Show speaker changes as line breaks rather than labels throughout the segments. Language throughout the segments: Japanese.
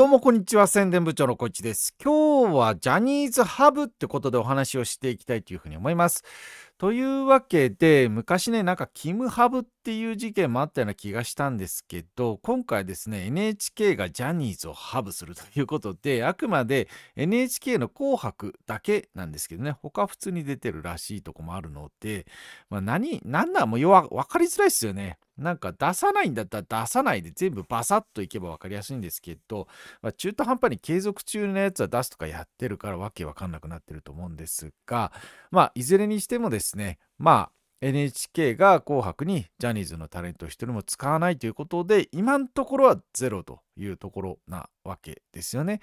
どうもこんにちは宣伝部長のこいちです今日はジャニーズハブってことでお話をしていきたいというふうに思いますというわけで昔ねなんかキムハブっていう事件もあったような気がしたんですけど今回ですね NHK がジャニーズをハブするということであくまで NHK の「紅白」だけなんですけどね他普通に出てるらしいとこもあるので、まあ何、何なんもう分かりづらいですよね。なんか出さないんだったら出さないで全部バサッといけば分かりやすいんですけど、まあ、中途半端に継続中のやつは出すとかやってるからわけわかんなくなってると思うんですがまあいずれにしてもですですねまあ NHK が「紅白」にジャニーズのタレント1人も使わないということで今のところはゼロというところなわけですよね。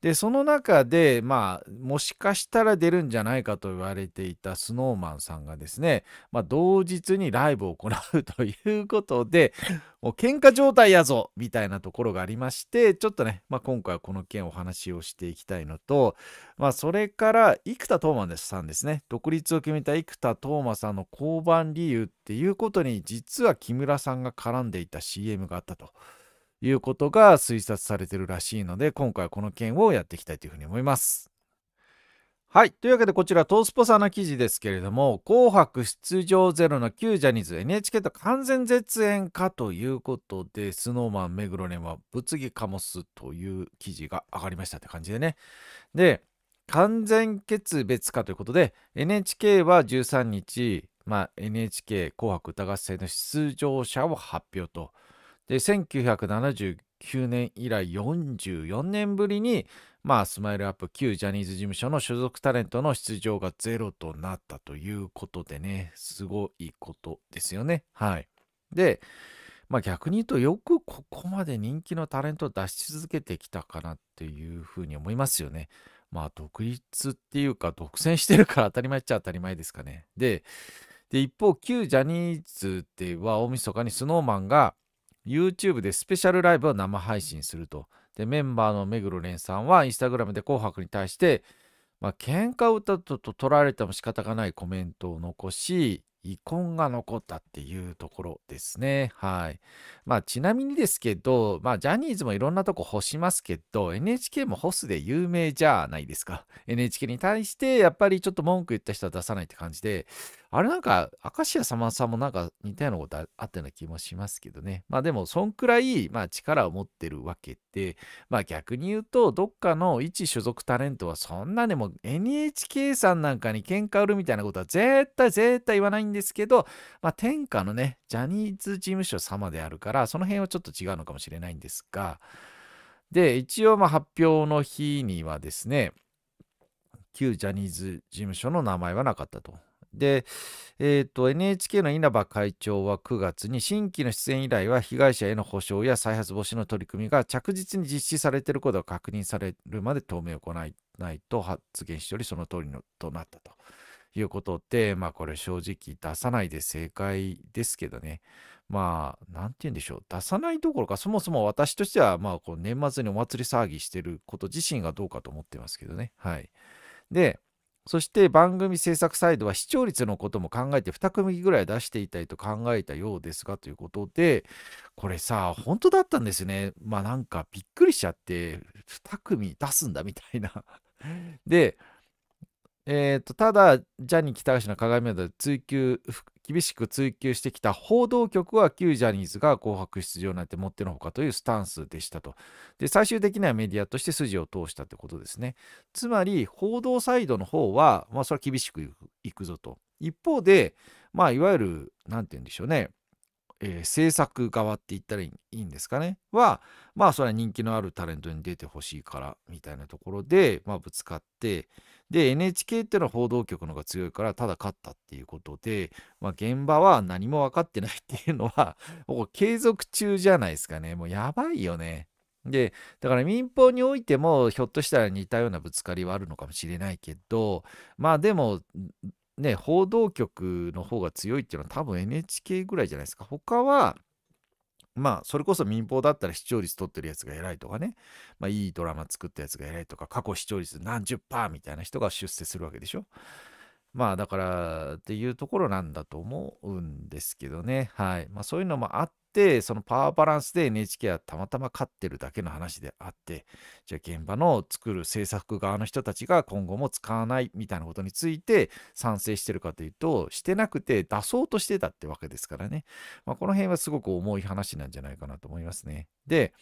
でその中でまあもしかしたら出るんじゃないかと言われていた snowman さんがですね、まあ、同日にライブを行うということで もう喧嘩状態やぞみたいなところがありましてちょっとね、まあ、今回はこの件お話をしていきたいのと、まあ、それから生田斗真さんですね独立を決めた生田斗真さんの降板理由っていうことに実は木村さんが絡んでいた CM があったと。いうことが推察されてるらしいので、今回はこの件をやっていきたいというふうに思います。はい。というわけで、こちら、トースポさんの記事ですけれども、紅白出場ゼロの旧ジャニーズ NHK と完全絶縁かということで、スノーマン目黒蓮は物議かもすという記事が上がりましたって感じでね。で、完全決別かということで、NHK は13日、まあ、NHK 紅白歌合戦の出場者を発表と。で1979年以来44年ぶりに、まあ、スマイルアップ旧ジャニーズ事務所の所属タレントの出場がゼロとなったということでね、すごいことですよね。はい。で、まあ、逆に言うとよくここまで人気のタレントを出し続けてきたかなっていうふうに思いますよね。まあ独立っていうか独占してるから当たり前っちゃ当たり前ですかね。で、で一方旧ジャニーズでは大晦日にスノーマンが YouTube でスペシャルライブを生配信すると。で、メンバーの目黒蓮さんは、インスタグラムで紅白に対して、まあ、喧嘩を歌っと取られても仕方がないコメントを残し、遺恨が残ったっていうところですね。はい。まあ、ちなみにですけど、まあ、ジャニーズもいろんなとこ干しますけど、NHK も干すで有名じゃないですか。NHK に対して、やっぱりちょっと文句言った人は出さないって感じで、あれなんか、明石家さまさんもなんか似たようなことあったような気もしますけどね。まあでも、そんくらい、まあ、力を持ってるわけで、まあ逆に言うと、どっかの一所属タレントはそんなでも NHK さんなんかに喧嘩売るみたいなことは絶対絶対言わないんですけど、まあ天下のね、ジャニーズ事務所様であるから、その辺はちょっと違うのかもしれないんですが、で、一応まあ発表の日にはですね、旧ジャニーズ事務所の名前はなかったと。で、えー、と NHK の稲葉会長は9月に新規の出演依頼は被害者への補償や再発防止の取り組みが着実に実施されていることが確認されるまで当面行いないと発言しておりその通りのとなったということでまあこれ正直出さないで正解ですけどねまあ何て言うんでしょう出さないどころかそもそも私としてはまあこう年末にお祭り騒ぎしてること自身がどうかと思ってますけどねはいでそして番組制作サイドは視聴率のことも考えて2組ぐらい出していたりと考えたようですがということで、これさ、本当だったんですね。まあなんかびっくりしちゃって、2組出すんだみたいなで、えーと、ただ、ジャニー喜多川氏の鏡で追求厳しく追及してきた報道局は旧ジャニーズが紅白出場なんてもってのほかというスタンスでしたと。で、最終的にはメディアとして筋を通したってことですね。つまり、報道サイドの方は、まあ、それは厳しくいくぞと。一方で、まあ、いわゆる、何て言うんでしょうね、えー、制作側って言ったらいいんですかねはまあそれは人気のあるタレントに出てほしいからみたいなところで、まあ、ぶつかってで NHK っていうのは報道局の方が強いからただ勝ったっていうことで、まあ、現場は何も分かってないっていうのは もう継続中じゃないですかねもうやばいよね。でだから民放においてもひょっとしたら似たようなぶつかりはあるのかもしれないけどまあでもね、報道局の方が強いっていうのは多分 NHK ぐらいじゃないですか。他は、まあ、それこそ民放だったら視聴率取ってるやつが偉いとかね、まあ、いいドラマ作ったやつが偉いとか、過去視聴率何十パーみたいな人が出世するわけでしょ。まあ、だから、っていうところなんだと思うんですけどね。はい。まあ、そういうのもあって、で、てそのパワーバランスで NHK はたまたま勝ってるだけの話であってじゃあ現場の作る制作側の人たちが今後も使わないみたいなことについて賛成してるかというとしてなくて出そうとしてたってわけですからね、まあ、この辺はすごく重い話なんじゃないかなと思いますね。で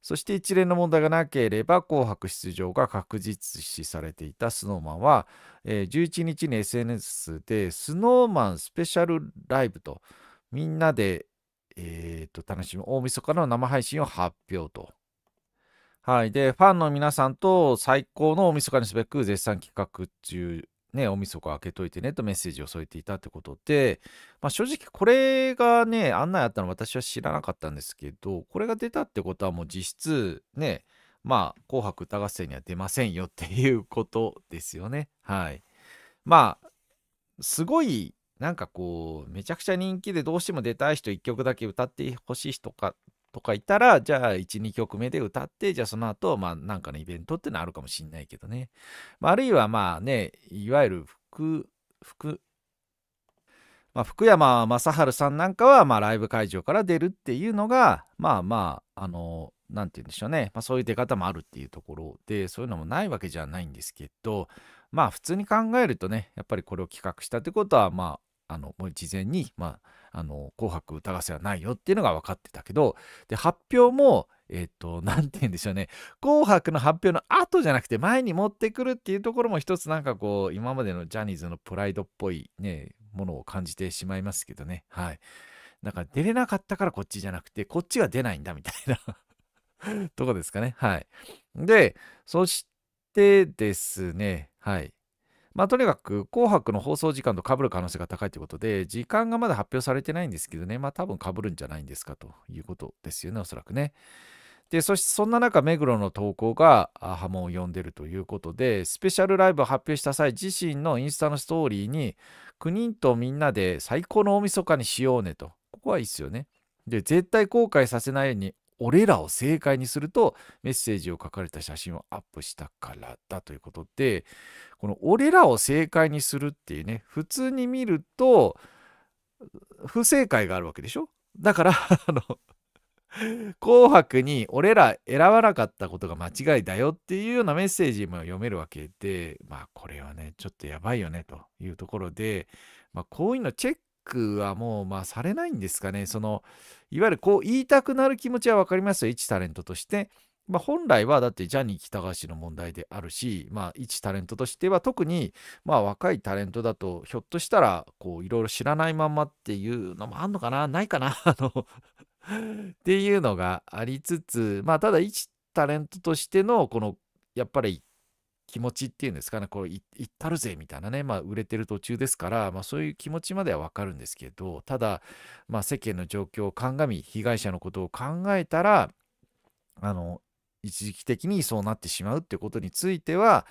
そして一連の問題がなければ紅白出場が確実視されていた snowman は、えー、11日に SNS で snowman スペシャルライブとみんなで、えっ、ー、と、楽しみ大晦日の生配信を発表と。はい。で、ファンの皆さんと最高の大晦日にすべく絶賛企画中、ね、大晦日開けといてねとメッセージを添えていたってことで、まあ、正直これがね、案内あったの私は知らなかったんですけど、これが出たってことはもう実質ね、まあ、紅白歌合戦には出ませんよっていうことですよね。はい。まあ、すごいなんかこう、めちゃくちゃ人気でどうしても出たい人1曲だけ歌ってほしい人か、とかいたら、じゃあ1、2曲目で歌って、じゃあその後、まあなんかのイベントってのはあるかもしんないけどね。まあ、あるいはまあね、いわゆる福、福、まあ、福山雅治さんなんかは、まあ、ライブ会場から出るっていうのが、まあまあ、あの、なんて言うんでしょうね、まあ、そういう出方もあるっていうところで、そういうのもないわけじゃないんですけど、まあ、普通に考えるとね、やっぱりこれを企画したってことは、まあ、あのもう事前に、まあ、あの紅白歌合戦はないよっていうのが分かってたけどで発表もえっ、ー、と何て言うんでしょうね紅白の発表の後じゃなくて前に持ってくるっていうところも一つなんかこう今までのジャニーズのプライドっぽいねものを感じてしまいますけどねはい。んか出れなかったからこっちじゃなくてこっちが出ないんだみたいな とこですかねはい。でそしてですねはいまあ、とにかく紅白の放送時間と被る可能性が高いということで、時間がまだ発表されてないんですけどね、まあ多分被るんじゃないんですかということですよね、おそらくね。で、そしてそんな中、目黒の投稿が波紋を呼んでるということで、スペシャルライブを発表した際、自身のインスタのストーリーに、9人とみんなで最高の大晦日にしようねと。ここはいいっすよね。で、絶対後悔させないように俺らを正解にするとメッセージを書かれた写真をアップしたからだということでこの俺らを正解にするっていうね普通に見ると不正解があるわけでしょだから あの紅白に俺ら選ばなかったことが間違いだよっていうようなメッセージも読めるわけでまあこれはねちょっとやばいよねというところで、まあ、こういうのチェックはもう、まあ、されないんですかね。その、いわゆるこう言いたくなる気持ちはわかりますよ。一タレントとして。まあ、本来はだってジャニー喜多川氏の問題であるし、まあ、一タレントとしては特に、まあ、若いタレントだとひょっとしたらこういろいろ知らないまんまっていうのもあんのかなないかな あのっていうのがありつつ、まあ、ただ一タレントとしてのこのやっぱり気持ちっていうんですかね、これ、いったるぜみたいなね、まあ、売れてる途中ですから、まあ、そういう気持ちまではわかるんですけど、ただ、まあ、世間の状況を鑑み、被害者のことを考えたら、あの、一時的にそうなってしまうってことについては、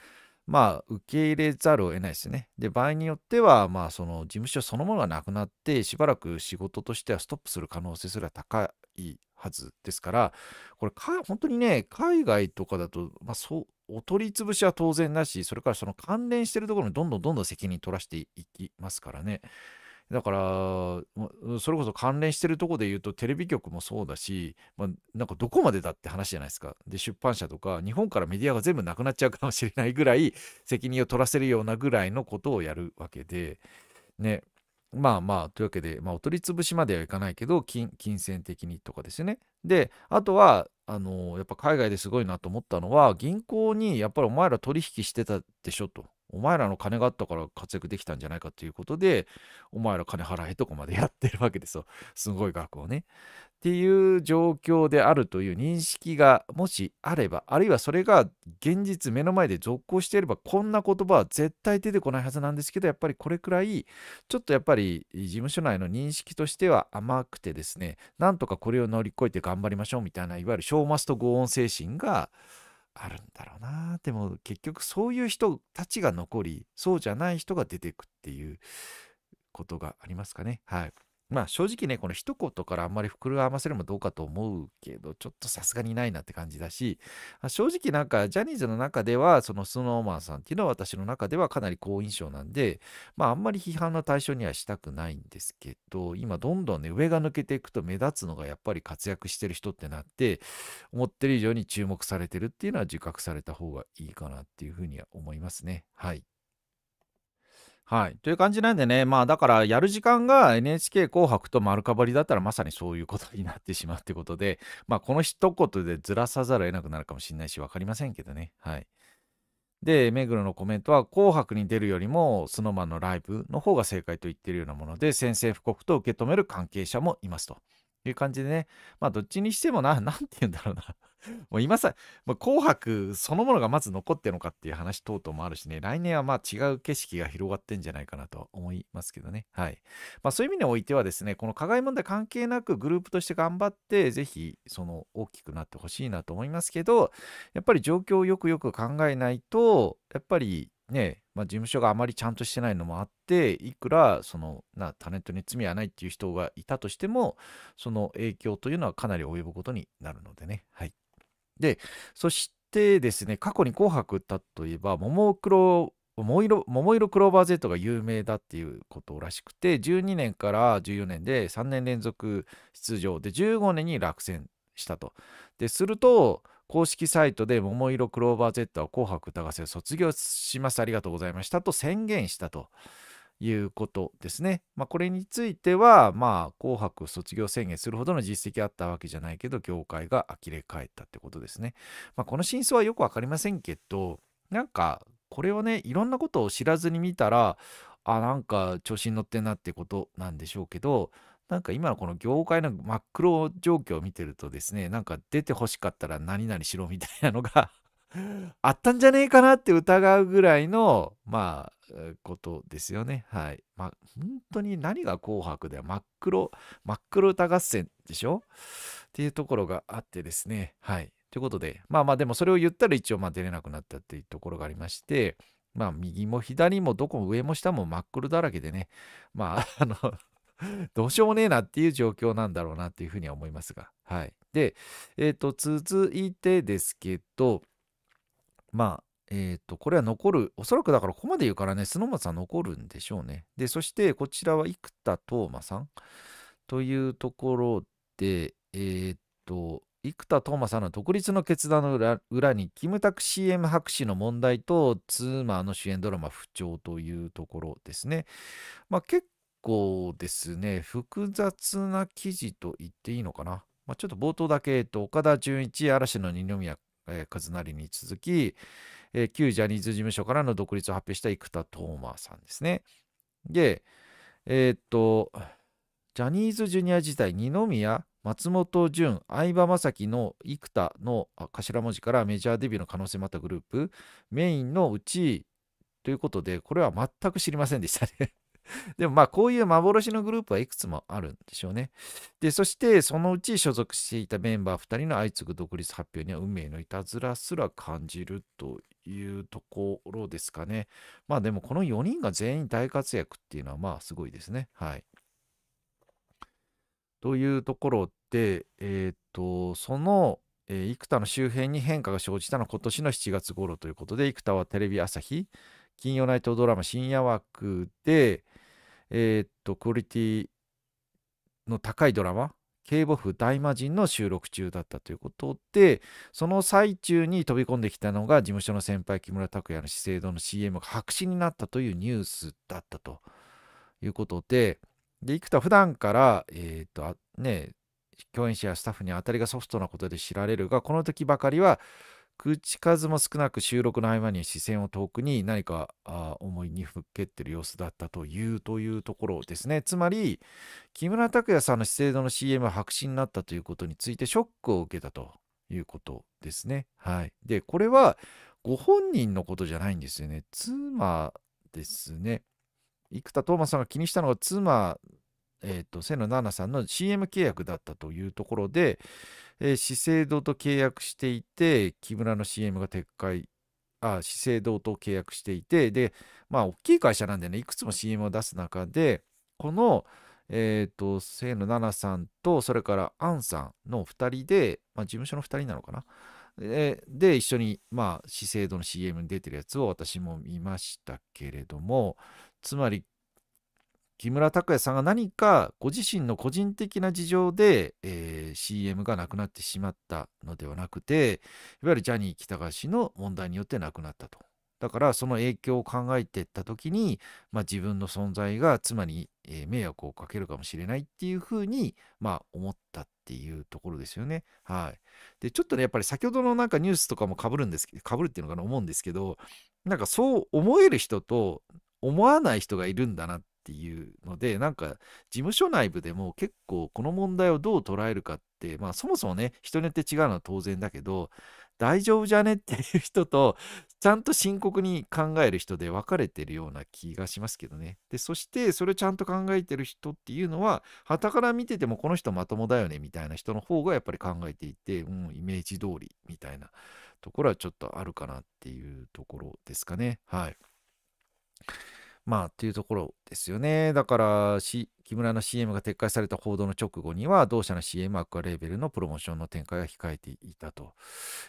まあ、受け入れざるを得ないですね。で、場合によっては、まあ、その事務所そのものがなくなって、しばらく仕事としてはストップする可能性すら高いはずですから、これか、本当にね、海外とかだと、まあ、そう、お取り潰しは当然だし、それからその関連してるところにどんどんどんどん責任取らせていきますからね。だから、それこそ関連してるとこで言うと、テレビ局もそうだし、まあ、なんかどこまでだって話じゃないですか。で、出版社とか、日本からメディアが全部なくなっちゃうかもしれないぐらい、責任を取らせるようなぐらいのことをやるわけで、ね、まあまあ、というわけで、まあ、お取り潰しまではいかないけど、金銭的にとかですね。で、あとは、あのー、やっぱ海外ですごいなと思ったのは、銀行に、やっぱりお前ら取引してたでしょと。お前らの金があったから活躍できたんじゃないかということで、お前ら金払えとこまでやってるわけですよ。すごい額をね。っていう状況であるという認識がもしあれば、あるいはそれが現実目の前で続行していれば、こんな言葉は絶対出てこないはずなんですけど、やっぱりこれくらい、ちょっとやっぱり事務所内の認識としては甘くてですね、なんとかこれを乗り越えて頑張りましょうみたいな、いわゆるショーマスト合音精神が、あるんだろうなでも結局そういう人たちが残りそうじゃない人が出てくっていうことがありますかねはい。まあ正直ね、この一言からあんまり膨らませるもどうかと思うけど、ちょっとさすがにないなって感じだし、正直なんかジャニーズの中では、そのスノーマンさんっていうのは私の中ではかなり好印象なんで、まああんまり批判の対象にはしたくないんですけど、今どんどんね、上が抜けていくと目立つのがやっぱり活躍してる人ってなって、思ってる以上に注目されてるっていうのは自覚された方がいいかなっていうふうには思いますね。はい。はい。という感じなんでね、まあだからやる時間が NHK 紅白と丸かぶりだったらまさにそういうことになってしまうってことで、まあこの一言でずらさざるを得なくなるかもしれないし、分かりませんけどね。はい。で、目黒のコメントは、紅白に出るよりも snowman のライブの方が正解と言ってるようなもので、宣戦布告と受け止める関係者もいますという感じでね、まあどっちにしてもな、なんて言うんだろうなもう今さ、もう紅白そのものがまず残ってるのかっていう話等々もあるしね、来年はまあ違う景色が広がってんじゃないかなと思いますけどね。はい。まあそういう意味においてはですね、この課外問題関係なくグループとして頑張って、ぜひその大きくなってほしいなと思いますけど、やっぱり状況をよくよく考えないと、やっぱりね、まあ、事務所があまりちゃんとしてないのもあっていくらそのなタレントに罪はないっていう人がいたとしてもその影響というのはかなり及ぶことになるのでねはい。で、そしてですね、過去に紅白歌といえば、桃色桃色クローバー Z が有名だっていうことらしくて、12年から14年で3年連続出場で、15年に落選したと。で、すると、公式サイトで桃色クローバー Z は紅白歌合戦卒業します。ありがとうございましたと宣言したと。いうことですね。まあ、これについては、まあ、紅白卒業宣言するほどの実績あったわけじゃないけど、業界が呆れ返ったってことですね。まあ、この真相はよくわかりませんけど、なんか、これをね、いろんなことを知らずに見たら、あ、なんか調子に乗ってんなってことなんでしょうけど、なんか今のこの業界の真っ黒状況を見てるとですね、なんか出てほしかったら何々しろみたいなのが あったんじゃねえかなって疑うぐらいの、まあ、ことですよね。はい。まあ、本当に何が紅白だよ。真っ黒、真っ黒歌合戦でしょっていうところがあってですね。はい。ということで、まあまあでもそれを言ったら一応まあ出れなくなったっていうところがありまして、まあ右も左もどこも上も下も真っ黒だらけでね、まあ あのどうしようもねえなっていう状況なんだろうなっていうふうには思いますが、はい。で、えっ、ー、と、続いてですけど、まあ、えっ、ー、と、これは残る、おそらくだからここまで言うからね、スノーマさん残るんでしょうね。で、そしてこちらは生田斗真さんというところで、えっ、ー、と、生田斗真さんの独立の決断の裏に、キムタク CM 白紙の問題と、ツーマーの主演ドラマ不調というところですね。まあ結構ですね、複雑な記事と言っていいのかな。まあ、ちょっと冒頭だけ、えっと、岡田准一、嵐の二宮、えー、和成に続き、えー、旧ジャニーズ事務所からの独立を発表した生田斗真さんですね。で、えー、っと、ジャニーズジュニア時代、二宮、松本潤、相葉雅紀の生田の頭文字からメジャーデビューの可能性もあったグループ、メインのうちということで、これは全く知りませんでしたね でもまあこういう幻のグループはいくつもあるんでしょうね。で、そしてそのうち所属していたメンバー2人の相次ぐ独立発表には運命のいたずらすら感じるというところですかね。まあでもこの4人が全員大活躍っていうのはまあすごいですね。はい。というところで、えっ、ー、と、その、えー、生田の周辺に変化が生じたのは今年の7月頃ということで、生田はテレビ朝日、金曜ナイトドラマ深夜枠で、えっ、ー、と、クオリティの高いドラマ警母府大魔神の収録中だったということで、その最中に飛び込んできたのが事務所の先輩木村拓哉の資生堂の CM が白紙になったというニュースだったということで、で、幾田普段から、えっ、ー、と、ね、共演者やスタッフに当たりがソフトなことで知られるが、この時ばかりは口数も少なく収録の合間に視線を遠くに何かあ思いにふっけってる様子だったというというところですね。つまり、木村拓哉さんの資生堂の CM は白紙になったということについてショックを受けたということですね。はい。で、これはご本人のことじゃないんですよね。妻ですね。生田斗真さんが気にしたのは妻、えっ、ー、と、瀬野奈々さんの CM 契約だったというところで、えー、資生堂と契約していて、木村の CM が撤回、あ、資生堂と契約していて、で、まあ、大きい会社なんでね、いくつも CM を出す中で、この、えっ、ー、と、清野奈々さんと、それからアンさんの2人で、まあ、事務所の2人なのかな。で、で一緒に、まあ、資生堂の CM に出てるやつを私も見ましたけれども、つまり、木村拓哉さんが何かご自身の個人的な事情で、えー、CM がなくなってしまったのではなくていわゆるジャニー喜多川氏の問題によってなくなったと。だからその影響を考えていった時に、まあ、自分の存在が妻に、え迷惑をかけるかもしれないっていうふうに、まあ、思ったっていうところですよね。はい、でちょっとねやっぱり先ほどのなんかニュースとかもかぶるんですけどかぶるっていうのかな思うんですけどなんかそう思える人と思わない人がいるんだなっっていうのでなんか事務所内部でも結構この問題をどう捉えるかってまあそもそもね人によって違うのは当然だけど大丈夫じゃねっていう人とちゃんと深刻に考える人で分かれてるような気がしますけどね。でそしてそれをちゃんと考えてる人っていうのははたから見ててもこの人まともだよねみたいな人の方がやっぱり考えていて、うん、イメージ通りみたいなところはちょっとあるかなっていうところですかね。はい。まあ、というところですよね。だから、木村の CM が撤回された報道の直後には、同社の CM アクアレーベルのプロモーションの展開が控えていたと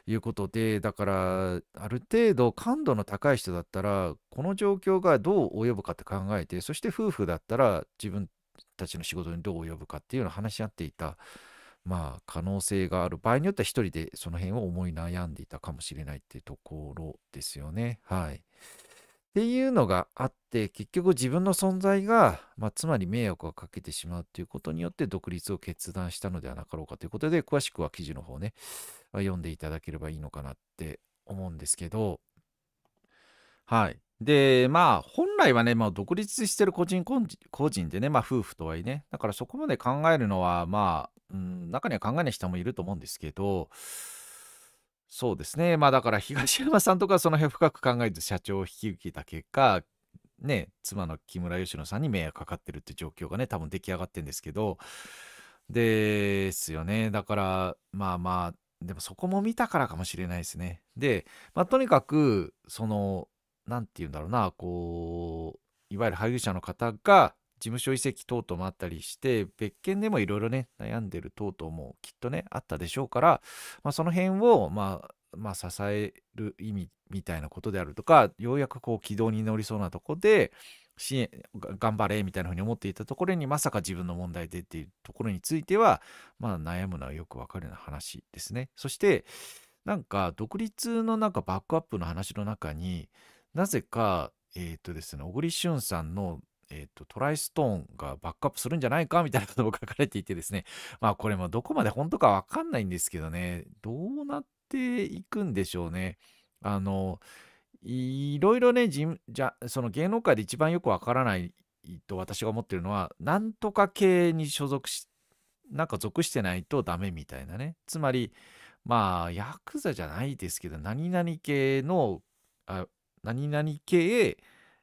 いうことで、だから、ある程度感度の高い人だったら、この状況がどう及ぶかって考えて、そして夫婦だったら自分たちの仕事にどう及ぶかっていうのを話し合っていた。まあ、可能性がある場合によっては一人でその辺を思い悩んでいたかもしれないっていうところですよね。はい。っていうのがあって結局自分の存在が、まあ、つまり迷惑をかけてしまうということによって独立を決断したのではなかろうかということで詳しくは記事の方ね読んでいただければいいのかなって思うんですけどはいでまあ本来はね、まあ、独立してる個人個人でね、まあ、夫婦とはいえねだからそこまで考えるのはまあ、うん、中には考えない人もいると思うんですけどそうですね。まあだから東山さんとかその辺深く考えず社長を引き受けた結果、ね、妻の木村佳乃さんに迷惑かかってるって状況がね、多分出来上がってるんですけど、ですよね。だから、まあまあ、でもそこも見たからかもしれないですね。で、まあ、とにかく、その、何て言うんだろうな、こう、いわゆる配偶者の方が、事務所移籍等々もあったりして、別件でもいろいろね、悩んでる等々もきっとね、あったでしょうから、まあ、その辺を、まあ、まあ、支える意味みたいなことであるとか、ようやくこう軌道に乗りそうなとこで、支援、頑張れみたいなふうに思っていたところに、まさか自分の問題でっていうところについては、まあ、悩むのはよくわかるような話ですね。そして、なんか、独立のなんかバックアップの話の中になぜか、えっ、ー、とですね、小栗旬さんのえっ、ー、と、トライストーンがバックアップするんじゃないかみたいなことも書かれていてですね、まあこれもどこまで本当かわかんないんですけどね、どうなっていくんでしょうね。あの、いろいろね、じじゃその芸能界で一番よくわからないと私が思ってるのは、なんとか系に所属し、なんか属してないとダメみたいなね。つまり、まあ、ヤクザじゃないですけど、何々系の、あ何々系、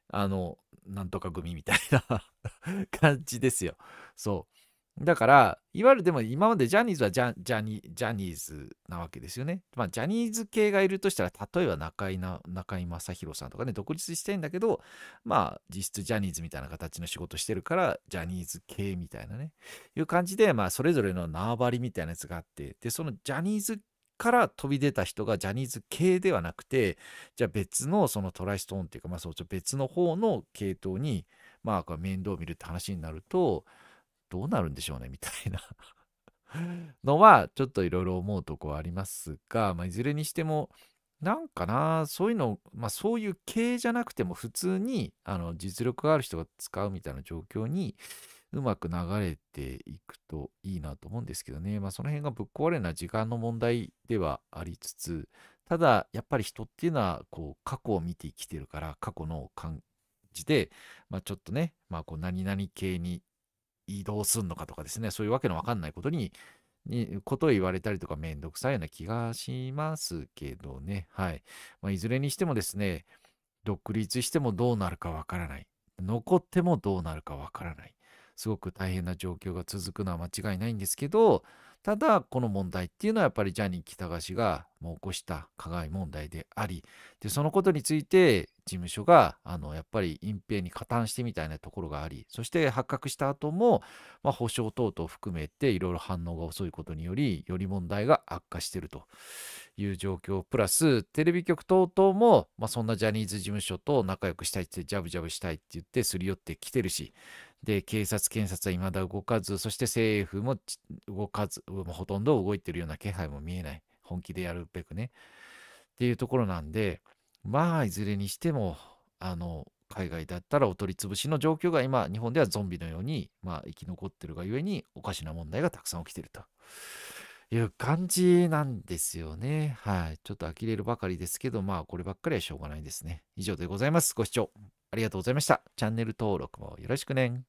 あの、なんとか組みたいな 感じですよ。そう。だから、いわゆるでも今までジャニーズはジャジャニジャニーズなわけですよね。まあ、ジャニーズ系がいるとしたら、例えば中井な中正広さんとかね、独立してんだけど、まあ、実質ジャニーズみたいな形の仕事してるから、ジャニーズ系みたいなね、いう感じで、まあ、それぞれの縄張りみたいなやつがあって、で、そのジャニーズから飛び出た人がジャニーズ系ではなくて、じゃあ別のそのトライストーンっていうか、まあそう、別の方の系統に、まあ面倒を見るって話になると、どうなるんでしょうね、みたいな のは、ちょっといろいろ思うとこはありますが、まあいずれにしても、なんかな、そういうの、まあそういう系じゃなくても普通に、あの、実力がある人が使うみたいな状況に、うまく流れていくといいなと思うんですけどね。まあその辺がぶっ壊れな時間の問題ではありつつ、ただやっぱり人っていうのはこう過去を見て生きてるから過去の感じで、まあちょっとね、まあこう何々系に移動するのかとかですね、そういうわけのわかんないことに、にことを言われたりとかめんどくさいような気がしますけどね。はい。まあ、いずれにしてもですね、独立してもどうなるかわからない。残ってもどうなるかわからない。すごく大変な状況が続くのは間違いないんですけど、ただ、この問題っていうのはやっぱりジャニー喜多川氏がもう起こした加害問題であり、で、そのことについて事務所が、あの、やっぱり隠蔽に加担してみたいなところがあり、そして発覚した後も、まあ、補償等々含めていろいろ反応が遅いことにより、より問題が悪化しているという状況、プラス、テレビ局等々も、まあ、そんなジャニーズ事務所と仲良くしたいって、ジャブジャブしたいって言ってすり寄ってきてるし、で、警察、検察はいまだ動かず、そして政府も動かず、もうほとんど動いてるような気配も見えない。本気でやるべくね。っていうところなんで、まあ、いずれにしても、あの、海外だったらお取り潰しの状況が今、日本ではゾンビのように、まあ、生き残ってるがゆえに、おかしな問題がたくさん起きてるという感じなんですよね。はい。ちょっと呆れるばかりですけど、まあ、こればっかりはしょうがないですね。以上でございます。ご視聴。ありがとうございました。チャンネル登録もよろしくね。